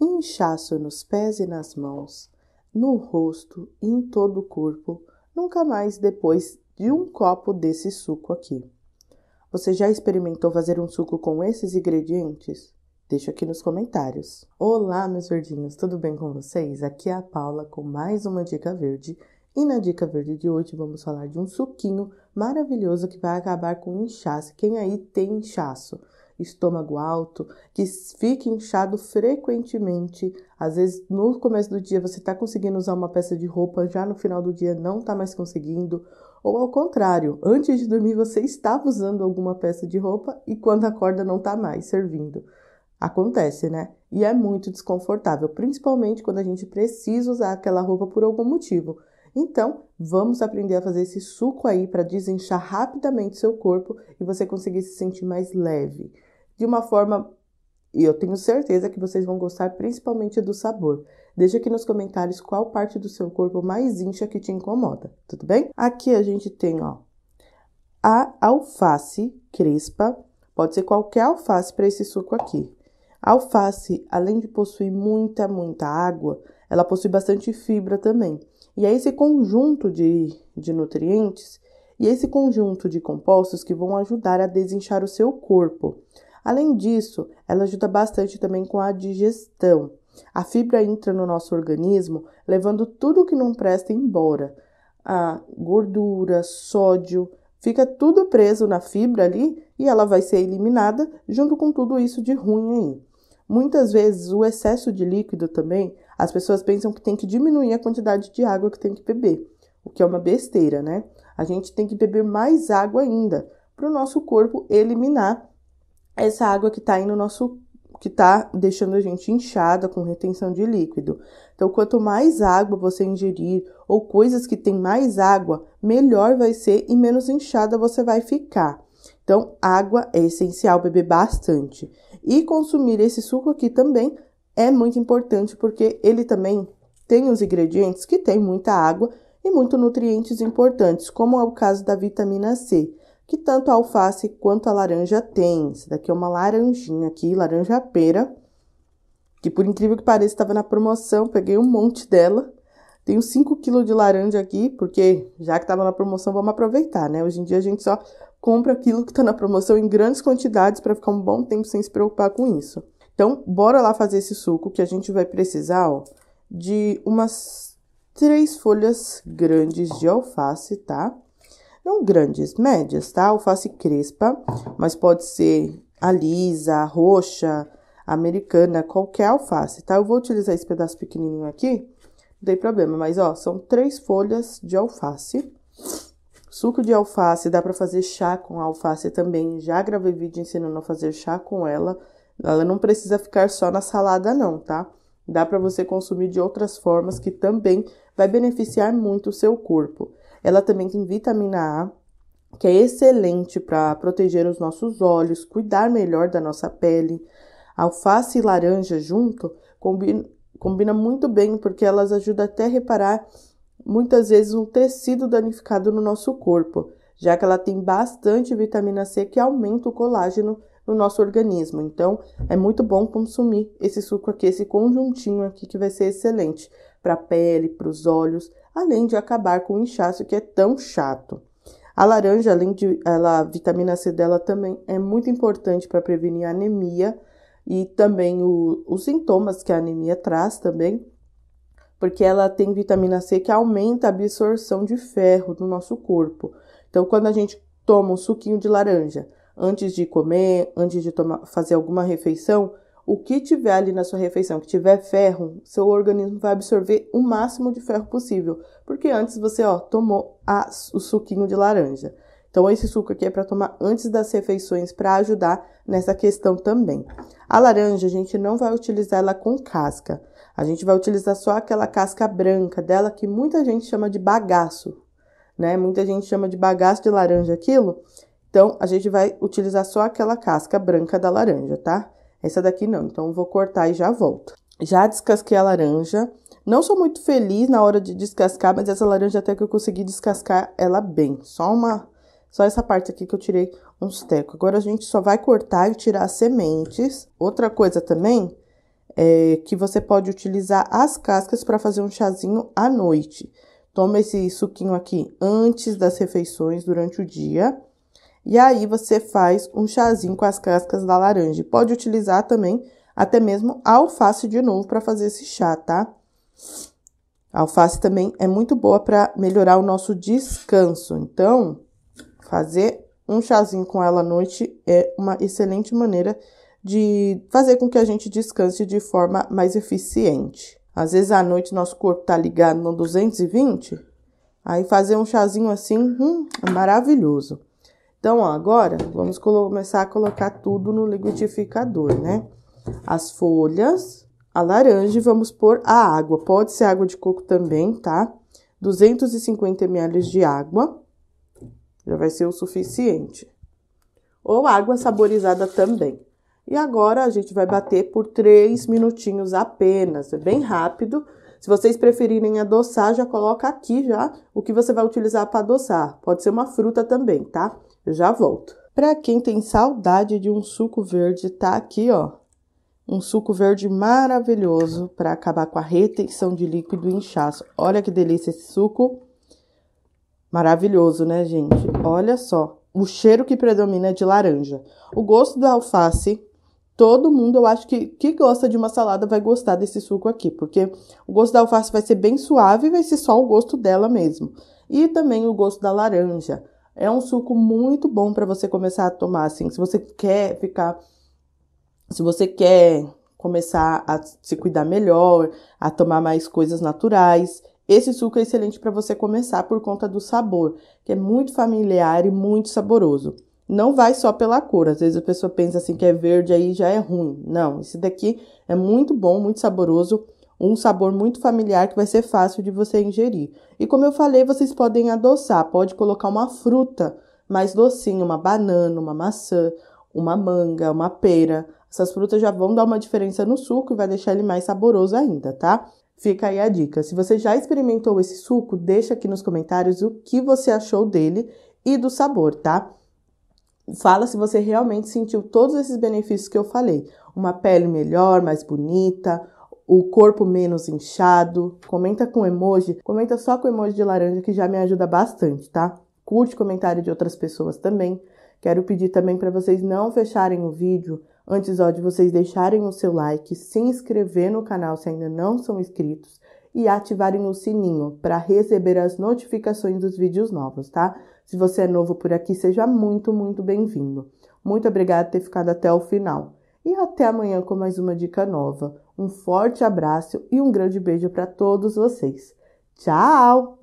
inchaço nos pés e nas mãos, no rosto e em todo o corpo, nunca mais depois de um copo desse suco aqui. Você já experimentou fazer um suco com esses ingredientes? Deixa aqui nos comentários. Olá, meus verdinhos, tudo bem com vocês? Aqui é a Paula com mais uma dica verde. E na dica verde de hoje vamos falar de um suquinho maravilhoso que vai acabar com inchaço. Quem aí tem inchaço? estômago alto, que fique inchado frequentemente. Às vezes, no começo do dia, você está conseguindo usar uma peça de roupa, já no final do dia não está mais conseguindo. Ou ao contrário, antes de dormir você estava usando alguma peça de roupa e quando acorda não está mais servindo. Acontece, né? E é muito desconfortável, principalmente quando a gente precisa usar aquela roupa por algum motivo. Então, vamos aprender a fazer esse suco aí para desinchar rapidamente seu corpo e você conseguir se sentir mais leve de uma forma e eu tenho certeza que vocês vão gostar principalmente do sabor. Deixa aqui nos comentários qual parte do seu corpo mais incha que te incomoda, tudo bem? Aqui a gente tem, ó, a alface crespa, pode ser qualquer alface para esse suco aqui. A alface, além de possuir muita, muita água, ela possui bastante fibra também. E é esse conjunto de, de nutrientes e esse conjunto de compostos que vão ajudar a desinchar o seu corpo. Além disso, ela ajuda bastante também com a digestão. A fibra entra no nosso organismo, levando tudo que não presta embora. A gordura, sódio, fica tudo preso na fibra ali e ela vai ser eliminada junto com tudo isso de ruim aí. Muitas vezes o excesso de líquido também, as pessoas pensam que tem que diminuir a quantidade de água que tem que beber, o que é uma besteira, né? A gente tem que beber mais água ainda para o nosso corpo eliminar é essa água que está aí no nosso que está deixando a gente inchada com retenção de líquido. Então, quanto mais água você ingerir ou coisas que têm mais água, melhor vai ser e menos inchada você vai ficar. Então, água é essencial beber bastante. E consumir esse suco aqui também é muito importante porque ele também tem os ingredientes que tem muita água e muitos nutrientes importantes, como é o caso da vitamina C que tanto a alface quanto a laranja tem. Esse daqui é uma laranjinha aqui, laranja pera, que por incrível que pareça estava na promoção, peguei um monte dela. Tenho 5 kg de laranja aqui, porque já que estava na promoção, vamos aproveitar, né? Hoje em dia a gente só compra aquilo que está na promoção em grandes quantidades para ficar um bom tempo sem se preocupar com isso. Então, bora lá fazer esse suco que a gente vai precisar, ó, de umas três folhas grandes de alface, tá? Não grandes, médias, tá? Alface crespa, mas pode ser a lisa, a roxa, a americana, qualquer alface, tá? Eu vou utilizar esse pedaço pequenininho aqui, não tem problema, mas ó, são três folhas de alface. Suco de alface, dá para fazer chá com alface também. Já gravei vídeo ensinando a fazer chá com ela. Ela não precisa ficar só na salada não, tá? Dá para você consumir de outras formas que também vai beneficiar muito o seu corpo. Ela também tem vitamina A, que é excelente para proteger os nossos olhos, cuidar melhor da nossa pele. Alface e laranja junto combina, combina muito bem porque elas ajudam até a reparar muitas vezes um tecido danificado no nosso corpo, já que ela tem bastante vitamina C que aumenta o colágeno no nosso organismo. Então, é muito bom consumir esse suco aqui, esse conjuntinho aqui que vai ser excelente para a pele, para os olhos além de acabar com o inchaço que é tão chato. A laranja, além de ela, a vitamina C dela também é muito importante para prevenir a anemia e também o, os sintomas que a anemia traz também, porque ela tem vitamina C que aumenta a absorção de ferro no nosso corpo. Então, quando a gente toma um suquinho de laranja antes de comer, antes de tomar, fazer alguma refeição, o que tiver ali na sua refeição, que tiver ferro, seu organismo vai absorver o máximo de ferro possível, porque antes você, ó, tomou a, o suquinho de laranja. Então esse suco aqui é para tomar antes das refeições para ajudar nessa questão também. A laranja a gente não vai utilizar ela com casca. A gente vai utilizar só aquela casca branca dela que muita gente chama de bagaço, né? Muita gente chama de bagaço de laranja aquilo. Então a gente vai utilizar só aquela casca branca da laranja, tá? Essa daqui não, então vou cortar e já volto. Já descasquei a laranja. Não sou muito feliz na hora de descascar, mas essa laranja até que eu consegui descascar ela bem. Só uma, só essa parte aqui que eu tirei uns tecos. Agora a gente só vai cortar e tirar as sementes. Outra coisa também é que você pode utilizar as cascas para fazer um chazinho à noite. Toma esse suquinho aqui antes das refeições, durante o dia. E aí você faz um chazinho com as cascas da laranja. Pode utilizar também até mesmo alface de novo para fazer esse chá, tá? A alface também é muito boa para melhorar o nosso descanso. Então, fazer um chazinho com ela à noite é uma excelente maneira de fazer com que a gente descanse de forma mais eficiente. Às vezes à noite nosso corpo tá ligado no 220, aí fazer um chazinho assim, hum, é maravilhoso. Então, ó, agora vamos começar a colocar tudo no liquidificador, né? As folhas, a laranja e vamos pôr a água. Pode ser água de coco também, tá? 250 ml de água já vai ser o suficiente. Ou água saborizada também. E agora a gente vai bater por 3 minutinhos apenas, é bem rápido se vocês preferirem adoçar, já coloca aqui já o que você vai utilizar para adoçar. Pode ser uma fruta também, tá? Eu já volto. Para quem tem saudade de um suco verde, tá aqui, ó. Um suco verde maravilhoso para acabar com a retenção de líquido e inchaço. Olha que delícia esse suco. Maravilhoso, né, gente? Olha só. O cheiro que predomina é de laranja. O gosto da alface todo mundo, eu acho que que gosta de uma salada vai gostar desse suco aqui, porque o gosto da alface vai ser bem suave e vai ser só o gosto dela mesmo. E também o gosto da laranja. É um suco muito bom para você começar a tomar assim, se você quer ficar se você quer começar a se cuidar melhor, a tomar mais coisas naturais, esse suco é excelente para você começar por conta do sabor, que é muito familiar e muito saboroso não vai só pela cor. Às vezes a pessoa pensa assim que é verde aí já é ruim. Não, esse daqui é muito bom, muito saboroso, um sabor muito familiar que vai ser fácil de você ingerir. E como eu falei, vocês podem adoçar, pode colocar uma fruta mais docinha, uma banana, uma maçã, uma manga, uma pera. Essas frutas já vão dar uma diferença no suco e vai deixar ele mais saboroso ainda, tá? Fica aí a dica. Se você já experimentou esse suco, deixa aqui nos comentários o que você achou dele e do sabor, tá? Fala se você realmente sentiu todos esses benefícios que eu falei. Uma pele melhor, mais bonita, o corpo menos inchado. Comenta com emoji, comenta só com emoji de laranja que já me ajuda bastante, tá? Curte comentário de outras pessoas também. Quero pedir também para vocês não fecharem o vídeo antes ó, de vocês deixarem o seu like, se inscrever no canal se ainda não são inscritos e ativarem o sininho para receber as notificações dos vídeos novos, tá? Se você é novo por aqui, seja muito, muito bem-vindo. Muito obrigada por ter ficado até o final. E até amanhã com mais uma dica nova. Um forte abraço e um grande beijo para todos vocês. Tchau!